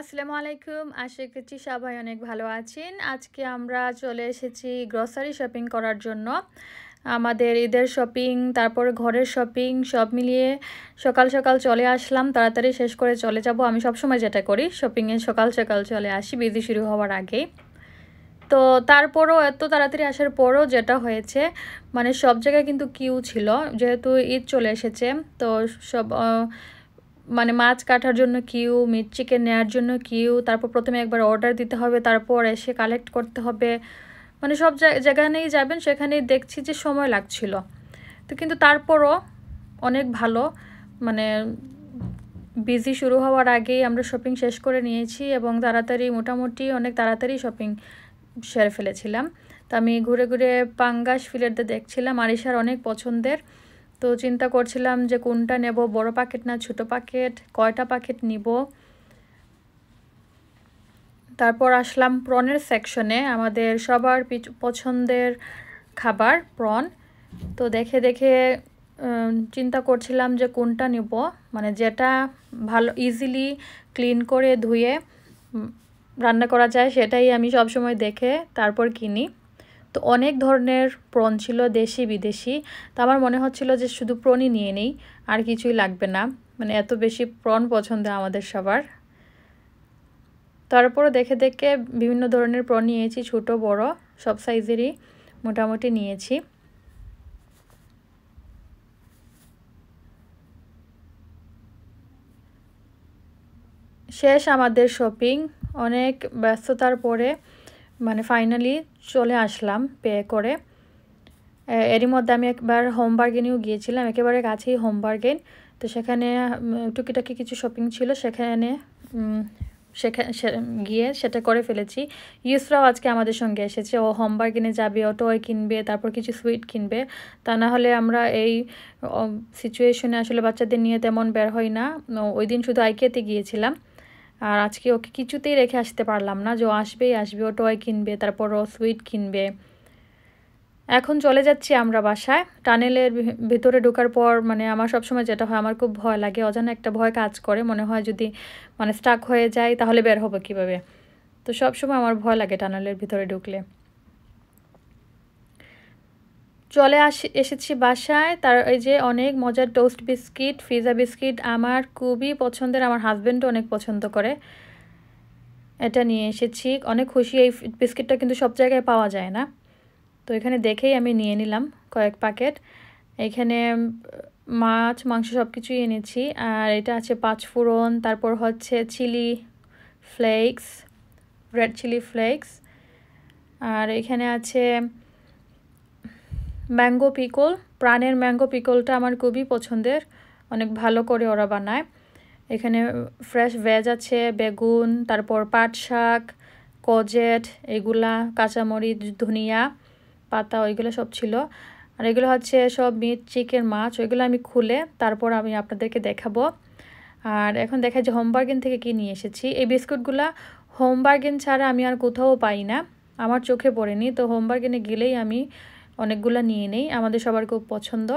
আসসালামু আলাইকুম আশা করছি সবাই অনেক ভালো আছেন আজকে আমরা চলে এসেছি গ্রসারি শপিং করার জন্য আমাদের ঈদের শপিং তারপর ঘরের শপিং সব মিলিয়ে সকাল সকাল চলে আসলাম তাড়াতাড়ি শেষ করে চলে যাব আমি সবসময় যেটা করি শপিংয়ে সকাল সকাল চলে আসি বিজি শুরু হওয়ার আগে তো তারপরও এত তাড়াতাড়ি আসার পরও যেটা হয়েছে মানে সব জায়গায় কিন্তু কিউ ছিল যেহেতু ঈদ চলে এসেছে তো সব মানে মাছ কাটার জন্য কিউ মিট চিকেন নেওয়ার জন্য কিউ তারপর প্রথমে একবার অর্ডার দিতে হবে তারপর এসে কালেক্ট করতে হবে মানে সব জায়গানেই যাবেন সেখানেই দেখছি যে সময় লাগছিল তো কিন্তু তারপরও অনেক ভালো মানে বিজি শুরু হওয়ার আগেই আমরা শপিং শেষ করে নিয়েছি এবং তাড়াতাড়ি মোটামুটি অনেক তাড়াতাড়ি শপিং সেরে ফেলেছিলাম তা আমি ঘুরে ঘুরে পাঙ্গাস ফিলেটদের দেখছিলাম আরিশার অনেক পছন্দের তো চিন্তা করছিলাম যে কোনটা নেব বড় প্যাকেট না ছোট প্যাকেট কয়টা প্যাকেট নিব তারপর আসলাম প্রনের সেকশনে আমাদের সবার পছন্দের খাবার প্রন তো দেখে দেখে চিন্তা করছিলাম যে কোনটা নিব মানে যেটা ভালো ইজিলি ক্লিন করে ধুয়ে রান্না করা যায় সেটাই আমি সবসময় দেখে তারপর কিনি তো অনেক ধরনের প্রণ ছিল দেশি বিদেশি তো আমার মনে হচ্ছিল যে শুধু প্রণই নিয়ে নেই আর কিছুই লাগবে না মানে এত বেশি প্রণ পছন্দ আমাদের সবার তারপরও দেখে দেখে বিভিন্ন ধরনের প্রণ নিয়েছি ছোট বড় সব সাইজেরই মোটামুটি নিয়েছি শেষ আমাদের শপিং অনেক ব্যস্ততার পরে মানে ফাইনালি চলে আসলাম পে করে এরই মধ্যে আমি একবার হোম বার্গেনেও গিয়েছিলাম একেবারে কাছেই হোম বার্গেন তো সেখানে টুকিটাকি কিছু শপিং ছিল সেখানে সেখানে গিয়ে সেটা করে ফেলেছি ইউসরাও আজকে আমাদের সঙ্গে এসেছে ও হোমবার কিনে যাবে ও টয় কিনবে তারপর কিছু সুইট কিনবে তা না হলে আমরা এই সিচুয়েশনে আসলে বাচ্চাদের নিয়ে তেমন বের হই না ওই দিন শুধু আইকেতে গিয়েছিলাম আর আজকে ওকে কিছুতেই রেখে আসতে পারলাম না যে আসবেই আসবে ও টয় কিনবে তারপর ও সুইট কিনবে এখন চলে যাচ্ছি আমরা বাসায় টানেলের ভেতরে ঢোকার পর মানে আমার সবসময় যেটা হয় আমার খুব ভয় লাগে অজানা একটা ভয় কাজ করে মনে হয় যদি মানে স্টাক হয়ে যায় তাহলে বের হবো কিভাবে তো সবসময় আমার ভয় লাগে টানেলের ভিতরে ঢুকলে চলে আস এসেছি বাসায় তার এই যে অনেক মজার টোস্ট বিস্কিট ফিজা বিস্কিট আমার খুবই পছন্দের আমার হাজব্যান্ডও অনেক পছন্দ করে এটা নিয়ে এসেছি অনেক খুশি এই বিস্কিটটা কিন্তু সব জায়গায় পাওয়া যায় না তো এখানে দেখেই আমি নিয়ে নিলাম কয়েক প্যাকেট এখানে মাছ মাংস সব কিছুই এনেছি আর এটা আছে পাঁচ ফোড়ন তারপর হচ্ছে chilli flakes red chilli flakes আর এখানে আছে ম্যাঙ্গো পিকল প্রাণের ম্যাঙ্গো পিকলটা আমার খুবই পছন্দের অনেক ভালো করে ওরা বানায় এখানে ফ্রেশ ভেজ আছে বেগুন তারপর পাট শাক কজেট এগুলা কাঁচামরিচ ধনিয়া পাতা ওইগুলো সব ছিল আর এগুলো হচ্ছে সব মিট চিকেন মাছ ওইগুলো আমি খুলে তারপর আমি আপনাদেরকে দেখাবো আর এখন দেখা যে হোম বার্গেন থেকে কি নিয়ে এসেছি এই বিস্কুটগুলা হোম বার্গেন ছাড়া আমি আর কোথাও পাই না আমার চোখে পড়েনি তো হোম বার্গেনে গেলেই আমি অনেকগুলো নিয়ে নেই আমাদের সবার খুব পছন্দ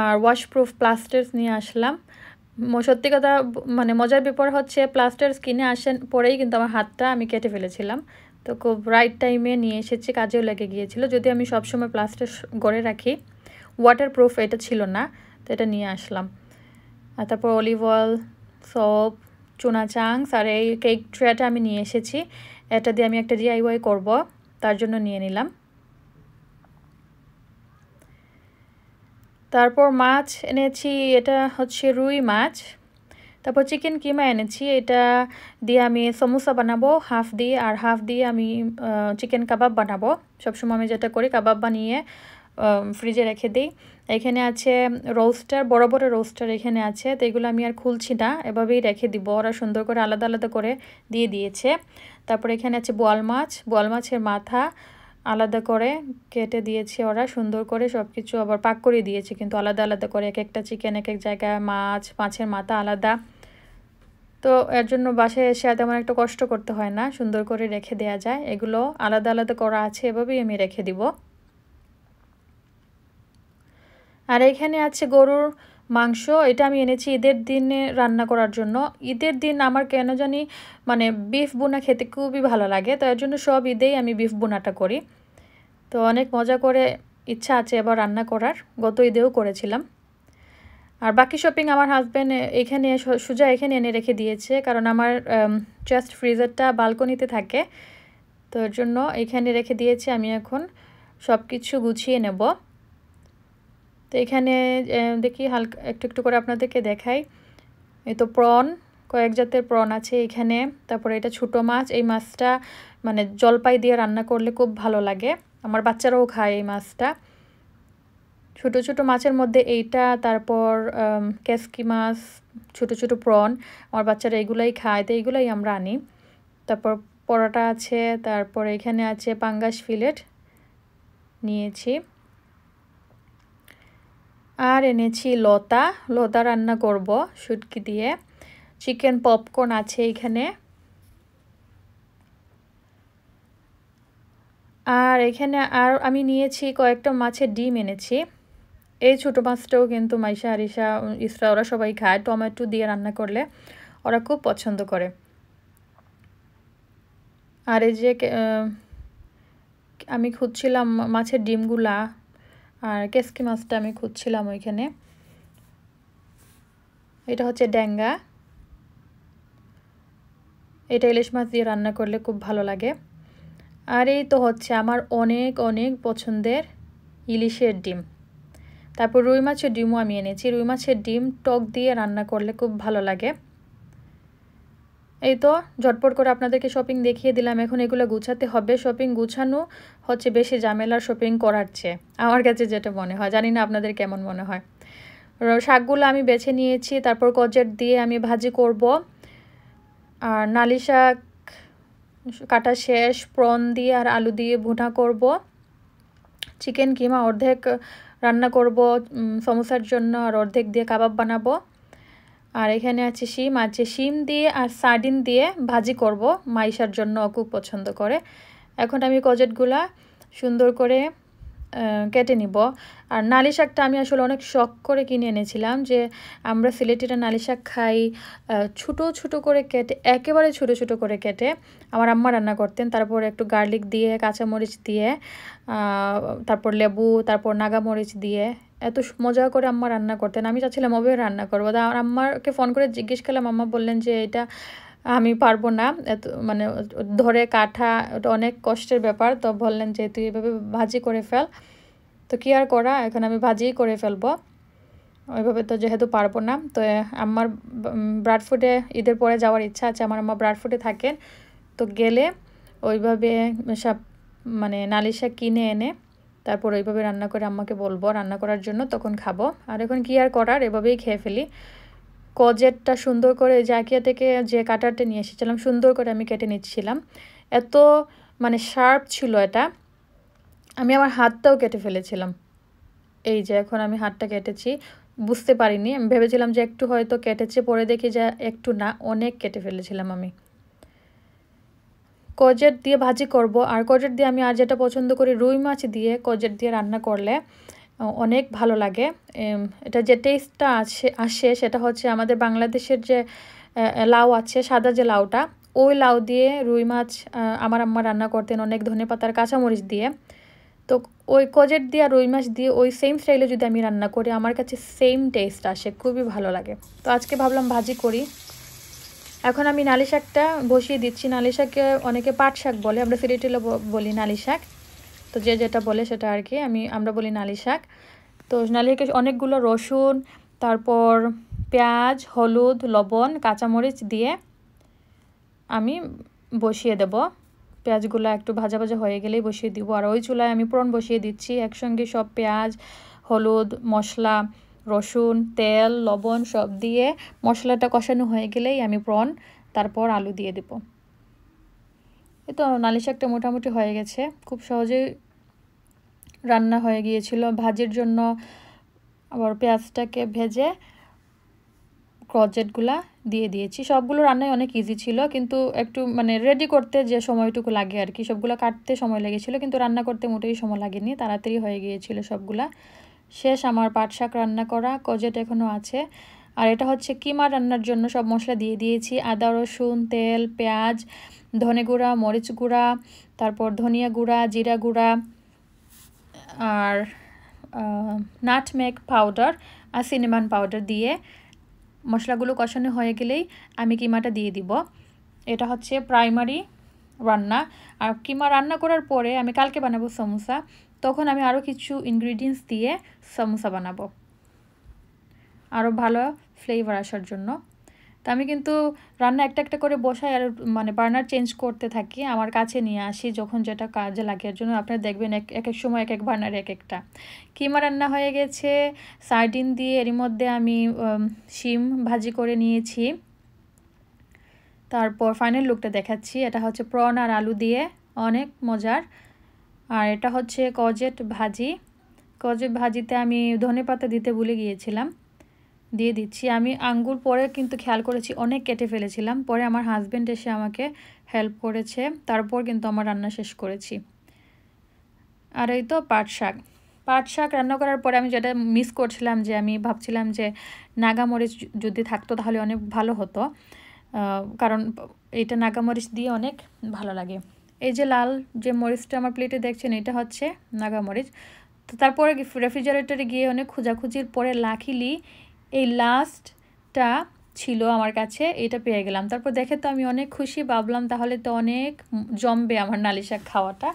আর ওয়াশপ্রুফ প্লাস্টার্স নিয়ে আসলাম সত্যি কথা মানে মজার ব্যাপার হচ্ছে প্লাস্টার্স কিনে আসেন পরেই কিন্তু আমার হাতটা আমি কেটে ফেলেছিলাম তো খুব রাইট টাইমে নিয়ে এসেছি কাজেও লেগে গিয়েছিল যদি আমি সবসময় প্লাস্টার্স গড়ে রাখি ওয়াটারপ্রুফ এটা ছিল না তো এটা নিয়ে আসলাম আর তারপর অলিভ অয়েল সপ চুনা চাংস আর এই কেক ট্রেটা আমি নিয়ে এসেছি এটা দিয়ে আমি একটা ডিআইওয়াই করব তার জন্য নিয়ে নিলাম তারপর মাছ এনেছি এটা হচ্ছে রুই মাছ তারপর চিকেন কিমা এনেছি এটা দিয়ে আমি সমোসা বানাবো হাফ দিয়ে আর হাফ দিয়ে আমি চিকেন কাবাব বানাবো সবসময় আমি যেটা করি কাবাব বানিয়ে ফ্রিজে রেখে দিই এখানে আছে রোস্টার বড় বড় রোস্টার এখানে আছে তো এগুলো আমি আর খুলছি না এভাবেই রেখে দিব ওরা সুন্দর করে আলাদা আলাদা করে দিয়ে দিয়েছে তারপর এখানে আছে বোয়াল মাছ বোয়াল মাছের মাথা আলাদা করে কেটে দিয়েছে ওরা সুন্দর করে সব কিছু আবার পাক করে দিয়েছে কিন্তু আলাদা আলাদা করে এক একটা চিকেন এক এক জায়গায় মাছ মাছের মাথা আলাদা তো এর জন্য বাসায় এসে আর তেমন একটা কষ্ট করতে হয় না সুন্দর করে রেখে দেয়া যায় এগুলো আলাদা আলাদা করা আছে এভাবেই আমি রেখে দিব আর এখানে আছে গরুর মাংস এটা আমি এনেছি ঈদের দিনে রান্না করার জন্য ঈদের দিন আমার কেন জানি মানে বিফ বোনা খেতে খুবই ভালো লাগে তো এর জন্য সব ঈদেই আমি বিফ বোনাটা করি তো অনেক মজা করে ইচ্ছা আছে এবার রান্না করার গত ঈদেও করেছিলাম আর বাকি শপিং আমার হাজব্যান্ড এখানে সোজা এখানে এনে রেখে দিয়েছে কারণ আমার জাস্ট ফ্রিজারটা বালকনিতে থাকে তো এর জন্য এখানে রেখে দিয়েছি আমি এখন সব কিছু গুছিয়ে নেব তো এখানে দেখি হালকা একটু একটু করে আপনাদেরকে দেখাই এই তো প্রন কয়েক জাতের প্রন আছে এখানে তারপরে এটা ছোট মাছ এই মাছটা মানে জলপাই দিয়ে রান্না করলে খুব ভালো লাগে আমার বাচ্চারাও খায় এই মাছটা ছোট ছোট মাছের মধ্যে এইটা তারপর ক্যাসকি মাছ ছোট ছোট প্রন আমার বাচ্চারা এগুলাই খায় তো এগুলাই আমরা আনি তারপর পরোটা আছে তারপর এখানে আছে পাঙ্গাস ফিলেট নিয়েছি আর এনেছি লতা লতা রান্না করব শুটকি দিয়ে চিকেন পপকর্ন আছে এখানে আর এখানে আর আমি নিয়েছি কয়েকটা মাছের ডিম এনেছি এই ছোটো মাছটাও কিন্তু মাইশা আরিশা ইসরা ওরা সবাই খায় টমেটো দিয়ে রান্না করলে ওরা খুব পছন্দ করে আর এই যে আমি খুঁজছিলাম মাছের ডিমগুলা আর কেসকি মাছটা আমি খুঁজছিলাম ওইখানে এটা হচ্ছে ড্যাঙ্গা এটা ইলিশ মাছ দিয়ে রান্না করলে খুব ভালো লাগে আর এই তো হচ্ছে আমার অনেক অনেক পছন্দের ইলিশের ডিম তারপর রুই মাছের ডিমও আমি এনেছি রুই মাছের ডিম টক দিয়ে রান্না করলে খুব ভালো লাগে এই তো ঝটপট করে আপনাদেরকে শপিং দেখিয়ে দিলাম এখন এগুলো গুছাতে হবে শপিং গুছানো হচ্ছে বেশি জামেলার শপিং করার চেয়ে আমার কাছে যেটা মনে হয় জানি না আপনাদের কেমন মনে হয় শাকগুলো আমি বেছে নিয়েছি তারপর কজেট দিয়ে আমি ভাজি করব আর নালি শাক কাটা শেষ প্রন দিয়ে আর আলু দিয়ে ভুনা করব চিকেন কিমা অর্ধেক রান্না করব সমোসার জন্য আর অর্ধেক দিয়ে কাবাব বানাবো আর এখানে আছে শিম আছে শিম দিয়ে আর সার্ডিন দিয়ে ভাজি করব মাইশার জন্য খুব পছন্দ করে এখন আমি কজেটগুলা সুন্দর করে কেটে নিব আর নালি শাকটা আমি আসলে অনেক শখ করে কিনে এনেছিলাম যে আমরা সিলেটিরা নালি শাক খাই ছোটো ছোটো করে কেটে একেবারে ছোটো ছোটো করে কেটে আমার আম্মা রান্না করতেন তারপর একটু গার্লিক দিয়ে কাঁচামরিচ দিয়ে তারপর লেবু তারপর নাগামরিচ দিয়ে এত মজা করে আম্মা রান্না করতেন আমি চাচ্ছিলাম ওভাবে রান্না করবো আর আম্মাকে ফোন করে জিজ্ঞেস করলাম আম্মা বললেন যে এটা আমি পারবো না এত মানে ধরে কাঠা ওটা অনেক কষ্টের ব্যাপার তো বললেন যে তুই এভাবে ভাজি করে ফেল তো কি আর করা এখন আমি ভাজিই করে ফেলবো ওইভাবে তো যেহেতু পারবো না তো আমার ব্রাডফুটে ঈদের পরে যাওয়ার ইচ্ছা আছে আমার আম্মা ব্রাডফুটে থাকেন তো গেলে ওইভাবে সব মানে নালিশা কিনে এনে তারপর ওইভাবে রান্না করে আম্মাকে বলবো রান্না করার জন্য তখন খাবো আর এখন কি আর করার এভাবেই খেয়ে ফেলি কজেটটা সুন্দর করে জাকিয়া থেকে যে কাটারটা নিয়ে এসেছিলাম সুন্দর করে আমি কেটে নিচ্ছিলাম এত মানে শার্প ছিল এটা আমি আমার হাতটাও কেটে ফেলেছিলাম এই যে এখন আমি হাতটা কেটেছি বুঝতে পারিনি আমি ভেবেছিলাম যে একটু হয়তো কেটেছে পরে দেখি যে একটু না অনেক কেটে ফেলেছিলাম আমি কজেট দিয়ে ভাজি করব আর কজেট দিয়ে আমি আর যেটা পছন্দ করি রুই মাছ দিয়ে কজেট দিয়ে রান্না করলে অনেক ভালো লাগে এটা যে টেস্টটা আসে আসে সেটা হচ্ছে আমাদের বাংলাদেশের যে লাউ আছে সাদা যে লাউটা ওই লাউ দিয়ে রুই মাছ আমার আম্মা রান্না করতেন অনেক ধনে পাতার কাঁচামরিচ দিয়ে তো ওই কজেট দিয়ে রুই মাছ দিয়ে ওই সেম স্টাইলে যদি আমি রান্না করি আমার কাছে সেম টেস্ট আসে খুবই ভালো লাগে তো আজকে ভাবলাম ভাজি করি এখন আমি নালি শাকটা বসিয়ে দিচ্ছি নালি শাককে অনেকে পাট শাক বলে আমরা ফিরিটিলো বলি নালি শাক তো যে যেটা বলে সেটা আর কি আমি আমরা বলি নালি শাক তো নালি শাকে অনেকগুলো রসুন তারপর পেঁয়াজ হলুদ লবণ কাঁচামরিচ দিয়ে আমি বসিয়ে দেব পেঁয়াজগুলো একটু ভাজা ভাজা হয়ে গেলেই বসিয়ে দিব আর ওই চুলায় আমি প্রণ বসিয়ে দিচ্ছি একসঙ্গে সব পেঁয়াজ হলুদ মশলা রসুন তেল লবণ সব দিয়ে মশলাটা কষানো হয়ে গেলেই আমি প্রন তারপর আলু দিয়ে দেব এ তো নালি শাকটা মোটামুটি হয়ে গেছে খুব সহজেই রান্না হয়ে গিয়েছিল ভাজির জন্য আবার পেঁয়াজটাকে ভেজে ক্রজেটগুলা দিয়ে দিয়েছি সবগুলো রান্নাই অনেক ইজি ছিল কিন্তু একটু মানে রেডি করতে যে সময়টুকু লাগে আর কি সবগুলো কাটতে সময় লেগেছিল কিন্তু রান্না করতে মোটেই সময় লাগেনি তাড়াতাড়ি হয়ে গিয়েছিল সবগুলা শেষ আমার পাট শাক রান্না করা কজেট এখনও আছে আর এটা হচ্ছে কিমা রান্নার জন্য সব মশলা দিয়ে দিয়েছি আদা রসুন তেল পেঁয়াজ ধনে গুঁড়া মরিচ গুঁড়া তারপর ধনিয়া গুঁড়া জিরা গুঁড়া আর নাটমেক পাউডার আর সিনেমান পাউডার দিয়ে মশলাগুলো কষানো হয়ে গেলেই আমি কিমাটা দিয়ে দিব এটা হচ্ছে প্রাইমারি রান্না আর কিমা রান্না করার পরে আমি কালকে বানাবো সমোসা তখন আমি আরও কিছু ইনগ্রিডিয়েন্টস দিয়ে সামোসা বানাবো আরও ভালো ফ্লেভার আসার জন্য তো আমি কিন্তু রান্না একটা একটা করে বসাই আর মানে বার্নার চেঞ্জ করতে থাকি আমার কাছে নিয়ে আসি যখন যেটা কাজে লাগে এর জন্য আপনারা দেখবেন এক এক এক সময় এক এক বার্নার এক একটা কিমা রান্না হয়ে গেছে সার্ডিন দিয়ে এরই মধ্যে আমি শিম ভাজি করে নিয়েছি তারপর ফাইনাল লুকটা দেখাচ্ছি এটা হচ্ছে প্রন আর আলু দিয়ে অনেক মজার আর এটা হচ্ছে কজেট ভাজি কজেট ভাজিতে আমি ধনে পাতা দিতে ভুলে গিয়েছিলাম দিয়ে দিচ্ছি আমি আঙ্গুর পরে কিন্তু খেয়াল করেছি অনেক কেটে ফেলেছিলাম পরে আমার হাজব্যান্ড এসে আমাকে হেল্প করেছে তারপর কিন্তু আমার রান্না শেষ করেছি আর এই তো পাট শাক পাট শাক রান্না করার পরে আমি যেটা মিস করছিলাম যে আমি ভাবছিলাম যে নাগামরিচ যদি থাকতো তাহলে অনেক ভালো হতো কারণ এটা নাগামরিচ দিয়ে অনেক ভালো লাগে এই যে লাল যে মরিচটা আমার প্লেটে দেখছেন এটা হচ্ছে নাগা মরিচ তো তারপরে রেফ্রিজারেটরে গিয়ে অনেক খোঁজাখুঁজির পরে লাখিলি এই লাস্টটা ছিল আমার কাছে এটা পেয়ে গেলাম তারপর দেখে তো আমি অনেক খুশি ভাবলাম তাহলে তো অনেক জমবে আমার নালি শাক খাওয়াটা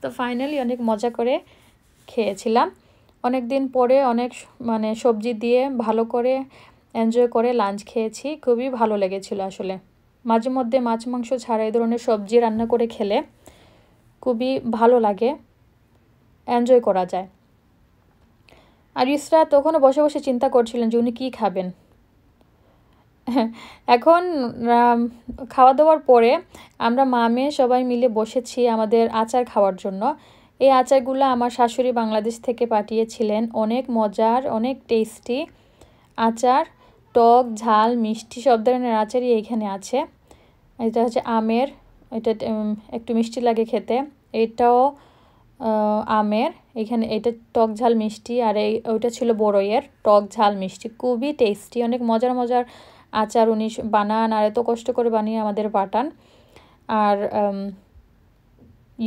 তো ফাইনালি অনেক মজা করে খেয়েছিলাম অনেক দিন পরে অনেক মানে সবজি দিয়ে ভালো করে এনজয় করে লাঞ্চ খেয়েছি খুবই ভালো লেগেছিল আসলে মাঝে মধ্যে মাছ মাংস ছাড়া এই ধরনের সবজি রান্না করে খেলে খুবই ভালো লাগে এনজয় করা যায় আর ইসরা তখনও বসে বসে চিন্তা করছিলেন যে উনি কী খাবেন এখন খাওয়া দাওয়ার পরে আমরা মা মেয়ে সবাই মিলে বসেছি আমাদের আচার খাওয়ার জন্য এই আচারগুলো আমার শাশুড়ি বাংলাদেশ থেকে পাঠিয়েছিলেন অনেক মজার অনেক টেস্টি আচার টক ঝাল মিষ্টি সব ধরনের আচারই এখানে আছে এটা হচ্ছে আমের এটা একটু মিষ্টি লাগে খেতে এটাও আমের এখানে এটা টক ঝাল মিষ্টি আর এই ওইটা ছিল বড়ইয়ের টক ঝাল মিষ্টি খুবই টেস্টি অনেক মজার মজার আচার উনি বানান আর এত কষ্ট করে বানিয়ে আমাদের পাঠান আর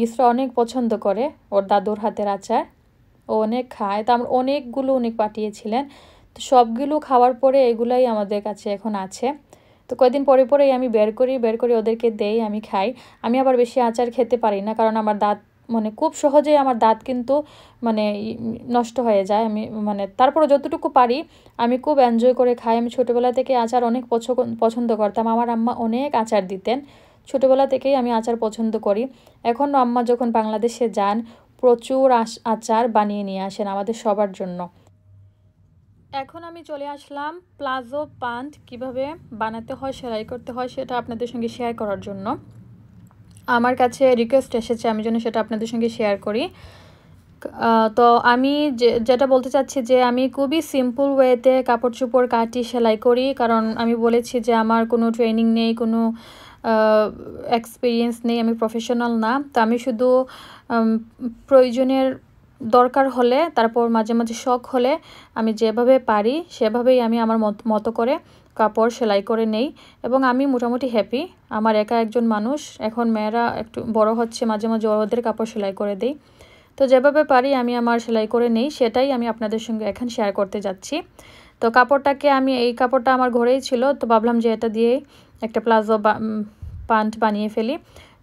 ইসরা অনেক পছন্দ করে ওর দাদুর হাতের আচার ও অনেক খায় তা আমরা অনেকগুলো উনি পাঠিয়েছিলেন তো সবগুলো খাওয়ার পরে এগুলাই আমাদের কাছে এখন আছে তো কয়েকদিন পরে পরেই আমি বের করি বের করি ওদেরকে দেই আমি খাই আমি আবার বেশি আচার খেতে পারি না কারণ আমার দাঁত মানে খুব সহজেই আমার দাঁত কিন্তু মানে নষ্ট হয়ে যায় আমি মানে তারপরে যতটুকু পারি আমি খুব এনজয় করে খাই আমি ছোটোবেলা থেকে আচার অনেক পছন্দ করতাম আমার আম্মা অনেক আচার দিতেন ছোটোবেলা থেকেই আমি আচার পছন্দ করি এখনও আম্মা যখন বাংলাদেশে যান প্রচুর আচার বানিয়ে নিয়ে আসেন আমাদের সবার জন্য এখন আমি চলে আসলাম প্লাজো পান্ট কিভাবে বানাতে হয় সেলাই করতে হয় সেটা আপনাদের সঙ্গে শেয়ার করার জন্য আমার কাছে রিকোয়েস্ট এসেছে আমি যেন সেটা আপনাদের সঙ্গে শেয়ার করি তো আমি যেটা বলতে চাচ্ছি যে আমি খুবই সিম্পল ওয়েতে কাপড় চোপড় কাটি সেলাই করি কারণ আমি বলেছি যে আমার কোনো ট্রেনিং নেই কোনো এক্সপিরিয়েন্স নেই আমি প্রফেশনাল না তো আমি শুধু প্রয়োজনের দরকার হলে তারপর মাঝে মাঝে শখ হলে আমি যেভাবে পারি সেভাবেই আমি আমার মতো করে কাপড় সেলাই করে নেই এবং আমি মোটামুটি হ্যাপি আমার একা একজন মানুষ এখন মেয়েরা একটু বড় হচ্ছে মাঝে মাঝে ওদের কাপড় সেলাই করে দেই তো যেভাবে পারি আমি আমার সেলাই করে নেই সেটাই আমি আপনাদের সঙ্গে এখন শেয়ার করতে যাচ্ছি তো কাপড়টাকে আমি এই কাপড়টা আমার ঘরেই ছিল তো ভাবলাম যে এটা দিয়েই একটা প্লাজো পান্ট বানিয়ে ফেলি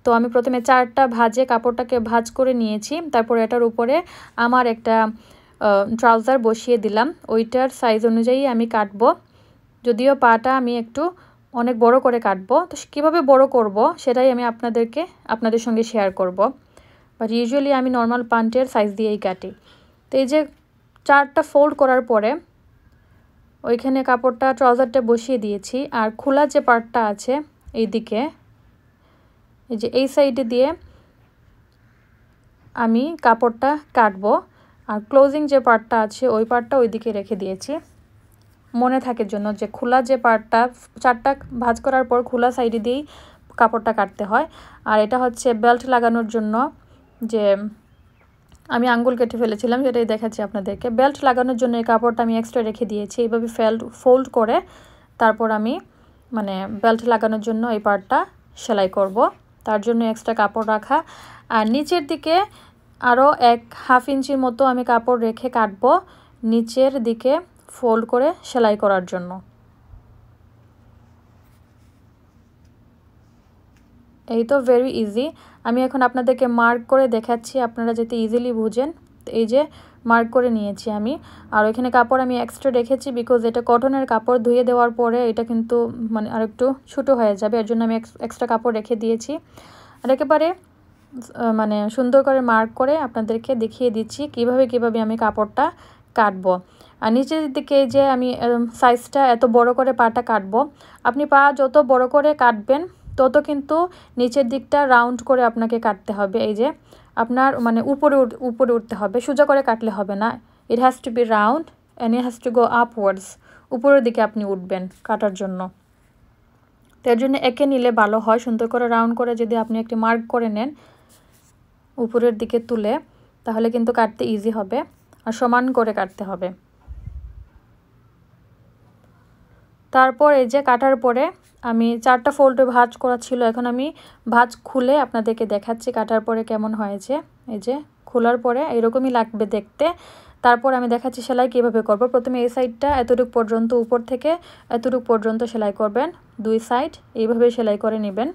তো আমি প্রথমে চারটা ভাজে কাপড়টাকে ভাজ করে নিয়েছি তারপর এটার উপরে আমার একটা ট্রাউজার বসিয়ে দিলাম ওইটার সাইজ অনুযায়ী আমি কাটবো যদিও পাটা আমি একটু অনেক বড় করে কাটবো তো কীভাবে বড় করব সেটাই আমি আপনাদেরকে আপনাদের সঙ্গে শেয়ার করব বাট ইউজুয়ালি আমি নর্মাল প্যান্টের সাইজ দিয়েই কাটি তো এই যে চারটা ফোল্ড করার পরে ওইখানে কাপড়টা ট্রাউজারটা বসিয়ে দিয়েছি আর খোলা যে পার্টটা আছে এই দিকে এই যে এই সাইডে দিয়ে আমি কাপড়টা কাটবো আর ক্লোজিং যে পার্টটা আছে ওই পার্টটা ওইদিকে রেখে দিয়েছি মনে থাকে জন্য যে খোলা যে পার্টটা চারটা ভাজ করার পর খোলা সাইডে দিয়েই কাপড়টা কাটতে হয় আর এটা হচ্ছে বেল্ট লাগানোর জন্য যে আমি আঙ্গুল কেটে ফেলেছিলাম সেটাই দেখাচ্ছি আপনাদেরকে বেল্ট লাগানোর জন্য এই কাপড়টা আমি এক্সট্রা রেখে দিয়েছি এইভাবে ফেল্ট ফোল্ড করে তারপর আমি মানে বেল্ট লাগানোর জন্য এই পার্টটা সেলাই করব তার জন্য এক্সট্রা কাপড় রাখা আর নিচের দিকে আরও এক হাফ ইঞ্চির মতো আমি কাপড় রেখে কাটবো নিচের দিকে ফোল্ড করে সেলাই করার জন্য এই তো ভেরি ইজি আমি এখন আপনাদেরকে মার্ক করে দেখাচ্ছি আপনারা যাতে ইজিলি বুঝেন এই যে মার্ক করে নিয়েছি আমি আর এখানে কাপড় আমি এক্সট্রা রেখেছি বিকজ এটা কটনের কাপড় ধুয়ে দেওয়ার পরে এটা কিন্তু মানে আরেকটু ছোটো হয়ে যাবে এর জন্য আমি এক্সট্রা কাপড় রেখে দিয়েছি আর একেবারে মানে সুন্দর করে মার্ক করে আপনাদেরকে দেখিয়ে দিচ্ছি কিভাবে কিভাবে আমি কাপড়টা কাটব আর নিচের দিকে যে আমি সাইজটা এত বড় করে পাটা কাটবো আপনি পা যত বড় করে কাটবেন তত কিন্তু নিচের দিকটা রাউন্ড করে আপনাকে কাটতে হবে এই যে আপনার মানে উপরে উপরে উঠতে হবে সোজা করে কাটলে হবে না it has to be round and it has to go upwards উপরের দিকে আপনি উঠবেন কাটার জন্য তার জন্য একে নিলে ভালো হয় সুন্দর করে রাউন্ড করে যদি আপনি একটি মার্ক করে নেন উপরের দিকে তুলে তাহলে কিন্তু কাটতে ইজি হবে আর সমান করে কাটতে হবে তারপর এই যে কাটার পরে আমি চারটা ফোল্ডে ভাজ করা ছিল এখন আমি ভাজ খুলে আপনাদেরকে দেখাচ্ছি কাটার পরে কেমন হয়েছে এই যে খোলার পরে এরকমই লাগবে দেখতে তারপর আমি দেখাচ্ছি সেলাই কীভাবে করবো প্রথমে এই সাইডটা এতটুকু পর্যন্ত উপর থেকে এতটুকু পর্যন্ত সেলাই করবেন দুই সাইড এইভাবে সেলাই করে নেবেন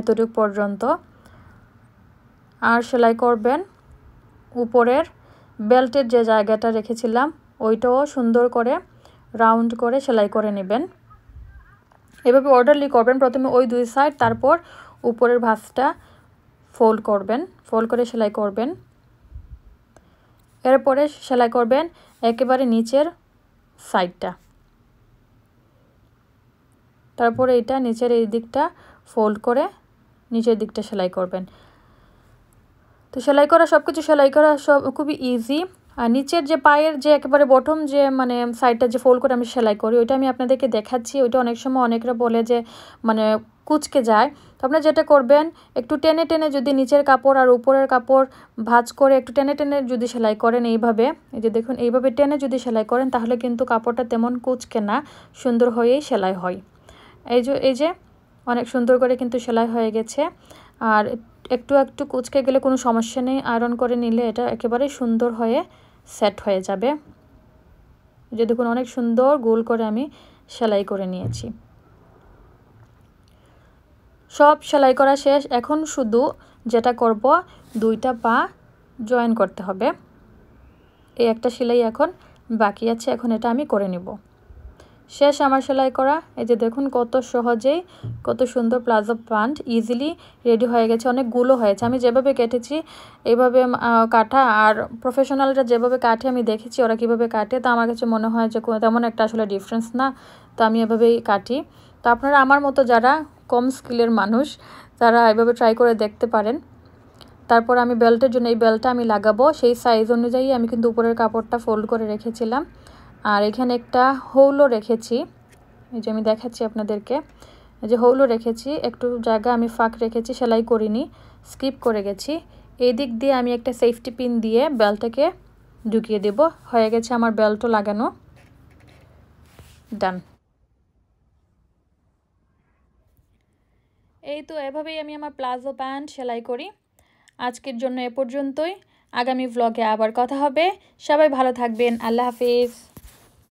এতটুকু পর্যন্ত আর সেলাই করবেন উপরের বেল্টের যে জায়গাটা রেখেছিলাম ওইটাও সুন্দর করে রাউন্ড করে সেলাই করে নেবেন এভাবে অর্ডারলি করবেন প্রথমে ওই দুই সাইড তারপর উপরের ভাঁজটা ফোল্ড করবেন ফোল্ড করে সেলাই করবেন এরপরে সেলাই করবেন একেবারে নিচের সাইডটা তারপরে এটা নিচের এই দিকটা ফোল্ড করে নিচের দিকটা সেলাই করবেন তো সেলাই করা সব কিছু সেলাই করা সব খুবই ইজি আর নিচের যে পায়ের যে একেবারে বটম যে মানে সাইডটা যে ফোল্ড করে আমি সেলাই করি ওইটা আমি আপনাদেরকে দেখাচ্ছি ওইটা অনেক সময় অনেকরা বলে যে মানে কুচকে যায় তো আপনারা যেটা করবেন একটু টেনে টেনে যদি নিচের কাপড় আর উপরের কাপড় ভাজ করে একটু টেনে টেনে যদি সেলাই করেন এইভাবে এই যে দেখুন এইভাবে টেনে যদি সেলাই করেন তাহলে কিন্তু কাপড়টা তেমন কুচকে না সুন্দর হয়েই সেলাই হয় এই যে এই যে অনেক সুন্দর করে কিন্তু সেলাই হয়ে গেছে আর একটু একটু কুচকে গেলে কোনো সমস্যা নেই আয়রন করে নিলে এটা একেবারে সুন্দর হয়ে সেট হয়ে যাবে যে দেখুন অনেক সুন্দর গোল করে আমি সেলাই করে নিয়েছি সব সেলাই করা শেষ এখন শুধু যেটা করব দুইটা পা জয়েন করতে হবে এই একটা সেলাই এখন বাকি আছে এখন এটা আমি করে নিব শেষ আমার সেলাই করা এই যে দেখুন কত সহজেই কত সুন্দর প্লাজো প্যান্ট ইজিলি রেডি হয়ে গেছে অনেকগুলো হয়েছে আমি যেভাবে কেটেছি এইভাবে কাটা আর প্রফেশনালরা যেভাবে কাটে আমি দেখেছি ওরা কিভাবে কাটে তা আমার কাছে মনে হয় যে তেমন একটা আসলে ডিফারেন্স না তো আমি এভাবেই কাটি তো আপনারা আমার মতো যারা কম স্কিলের মানুষ তারা এভাবে ট্রাই করে দেখতে পারেন তারপর আমি বেল্টের জন্য এই বেল্টটা আমি লাগাবো সেই সাইজ অনুযায়ী আমি কিন্তু উপরের কাপড়টা ফোল্ড করে রেখেছিলাম আর এখানে একটা হৌলও রেখেছি এই যে আমি দেখাচ্ছি আপনাদেরকে যে হৌলও রেখেছি একটু জায়গা আমি ফাঁক রেখেছি সেলাই করিনি স্কিপ করে গেছি এই দিক দিয়ে আমি একটা সেফটি পিন দিয়ে বেলটাকে ঢুকিয়ে দেব হয়ে গেছে আমার বেল্টও লাগানো ডান এই তো এভাবেই আমি আমার প্লাজো প্যান্ট সেলাই করি আজকের জন্য এ পর্যন্তই আগামী ব্লগে আবার কথা হবে সবাই ভালো থাকবেন আল্লাহ হাফিজ